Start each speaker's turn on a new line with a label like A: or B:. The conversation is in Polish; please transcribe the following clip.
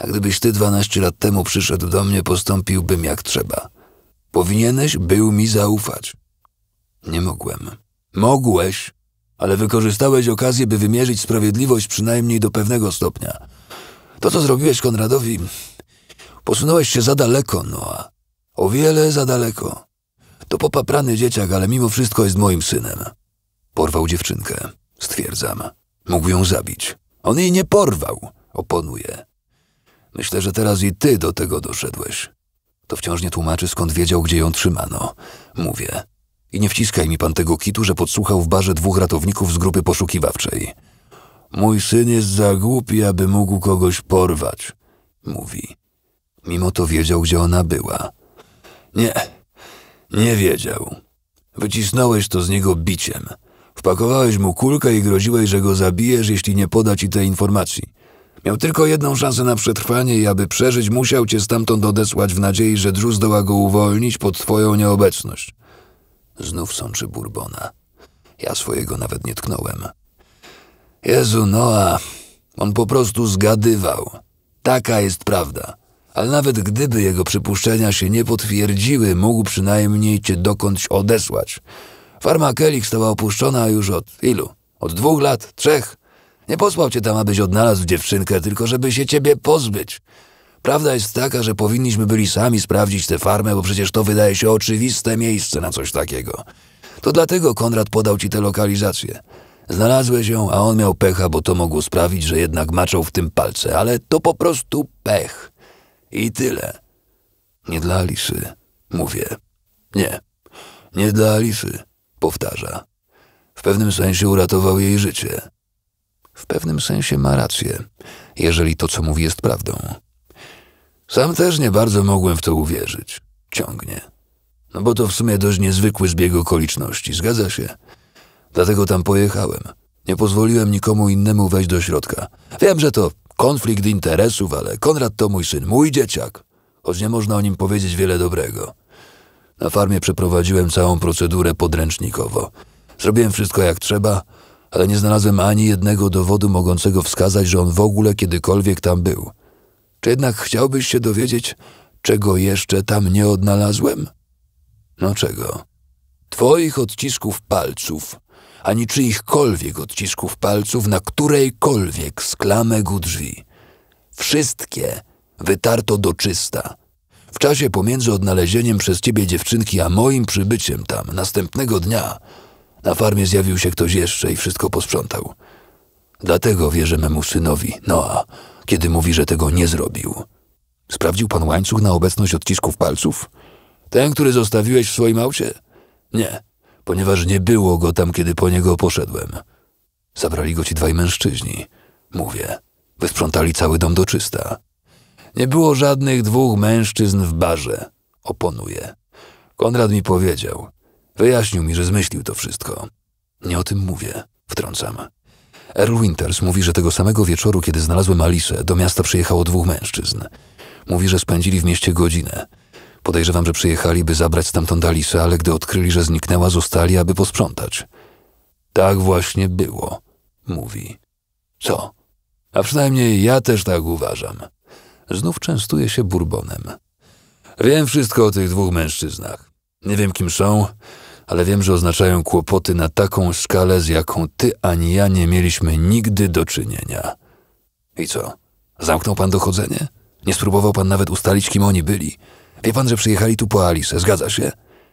A: A gdybyś ty dwanaście lat temu przyszedł do mnie, postąpiłbym jak trzeba. Powinieneś był mi zaufać. Nie mogłem. Mogłeś, ale wykorzystałeś okazję, by wymierzyć sprawiedliwość przynajmniej do pewnego stopnia. To, co zrobiłeś Konradowi, posunąłeś się za daleko, Noa. O wiele za daleko. To popaprany dzieciak, ale mimo wszystko jest moim synem. Porwał dziewczynkę, stwierdzam. Mógł ją zabić. On jej nie porwał, oponuje. Myślę, że teraz i ty do tego doszedłeś. To wciąż nie tłumaczy, skąd wiedział, gdzie ją trzymano. Mówię. I nie wciskaj mi pan tego kitu, że podsłuchał w barze dwóch ratowników z grupy poszukiwawczej. Mój syn jest za głupi, aby mógł kogoś porwać, mówi. Mimo to wiedział, gdzie ona była. Nie, nie wiedział. Wycisnąłeś to z niego biciem. Wpakowałeś mu kulkę i groziłeś, że go zabijesz, jeśli nie poda ci tej informacji. Miał tylko jedną szansę na przetrwanie i aby przeżyć, musiał cię stamtąd odesłać w nadziei, że Drew zdoła go uwolnić pod twoją nieobecność. Znów sączy Bourbona. Ja swojego nawet nie tknąłem. Jezu, Noa, on po prostu zgadywał. Taka jest prawda. Ale nawet gdyby jego przypuszczenia się nie potwierdziły, mógł przynajmniej cię dokądś odesłać. Farma Kelly stała opuszczona już od ilu? Od dwóch lat? Trzech? Nie posłał cię tam, abyś odnalazł dziewczynkę, tylko żeby się ciebie pozbyć. Prawda jest taka, że powinniśmy byli sami sprawdzić tę farmę, bo przecież to wydaje się oczywiste miejsce na coś takiego. To dlatego Konrad podał ci tę lokalizację. Znalazłeś ją, a on miał pecha, bo to mogło sprawić, że jednak maczał w tym palce, ale to po prostu pech. I tyle. Nie dla Alisy, mówię. Nie, nie dla Alisy, powtarza. W pewnym sensie uratował jej życie. W pewnym sensie ma rację, jeżeli to, co mówi, jest prawdą. Sam też nie bardzo mogłem w to uwierzyć. Ciągnie. No bo to w sumie dość niezwykły zbieg okoliczności, zgadza się? Dlatego tam pojechałem. Nie pozwoliłem nikomu innemu wejść do środka. Wiem, że to konflikt interesów, ale Konrad to mój syn, mój dzieciak. Choć nie można o nim powiedzieć wiele dobrego. Na farmie przeprowadziłem całą procedurę podręcznikowo. Zrobiłem wszystko jak trzeba – ale nie znalazłem ani jednego dowodu mogącego wskazać, że on w ogóle kiedykolwiek tam był. Czy jednak chciałbyś się dowiedzieć, czego jeszcze tam nie odnalazłem? No czego? Twoich odcisków palców, ani czyichkolwiek odcisków palców na którejkolwiek z klamek u drzwi. Wszystkie wytarto do czysta. W czasie pomiędzy odnalezieniem przez ciebie dziewczynki a moim przybyciem tam następnego dnia na farmie zjawił się ktoś jeszcze i wszystko posprzątał. Dlatego wierzę memu synowi, Noa, kiedy mówi, że tego nie zrobił. Sprawdził pan łańcuch na obecność odcisków palców? Ten, który zostawiłeś w swoim aucie? Nie, ponieważ nie było go tam, kiedy po niego poszedłem. Zabrali go ci dwaj mężczyźni. Mówię, wysprzątali cały dom do czysta. Nie było żadnych dwóch mężczyzn w barze. Oponuję. Konrad mi powiedział. Wyjaśnił mi, że zmyślił to wszystko. Nie o tym mówię, wtrącam. Earl Winters mówi, że tego samego wieczoru, kiedy znalazłem Alice, do miasta przyjechało dwóch mężczyzn. Mówi, że spędzili w mieście godzinę. Podejrzewam, że przyjechali, by zabrać stamtąd Alice, ale gdy odkryli, że zniknęła, zostali, aby posprzątać. Tak właśnie było, mówi. Co? A przynajmniej ja też tak uważam. Znów częstuje się bourbonem. Wiem wszystko o tych dwóch mężczyznach. Nie wiem, kim są, ale wiem, że oznaczają kłopoty na taką skalę, z jaką ty ani ja nie mieliśmy nigdy do czynienia. I co? Zamknął pan dochodzenie? Nie spróbował pan nawet ustalić, kim oni byli. Wie pan, że przyjechali tu po Alice, zgadza się?